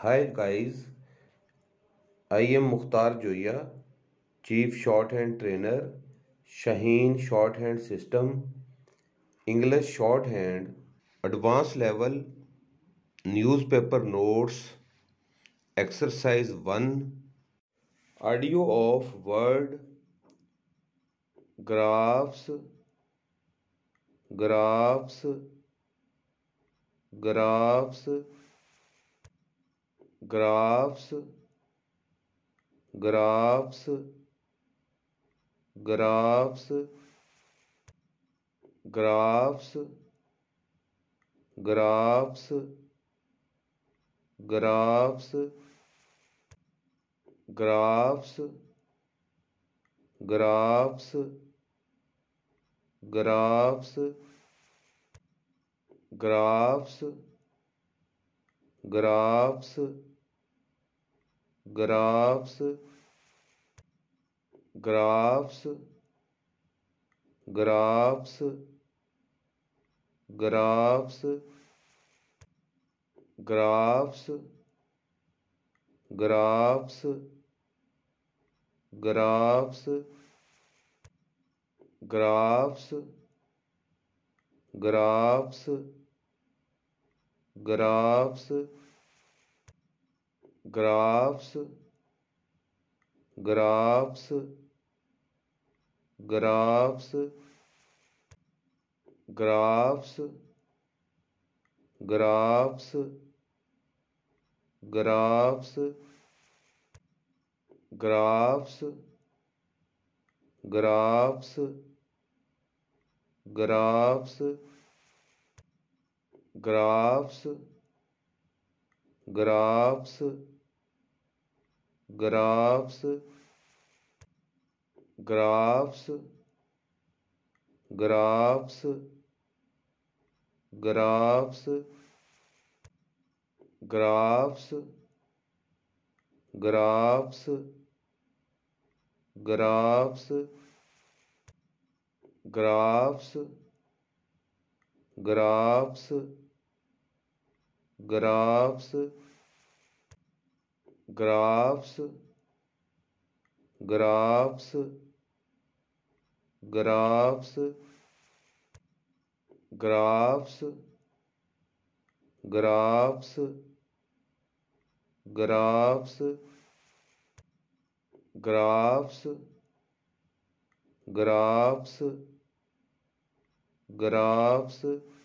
hi guys I am Mukhtar Zoya chief shorthand trainer Shaheen shorthand system English shorthand advance level newspaper notes exercise one audio of word graphs graphs graphs graphs graphs graphs graphs graphs graphs graphs graphs graphs graphs graphs graphs graphs graphs graphs graphs graphs graphs graphs graphs graphs graphs graphs graphs graphs graphs graphs graphs graphs graphs graphs graphs graphs graphs graphs graphs graphs graphs graphs graphs graphs graphs graphs graphs graphs graphs graphs graphs graphs graphs graphs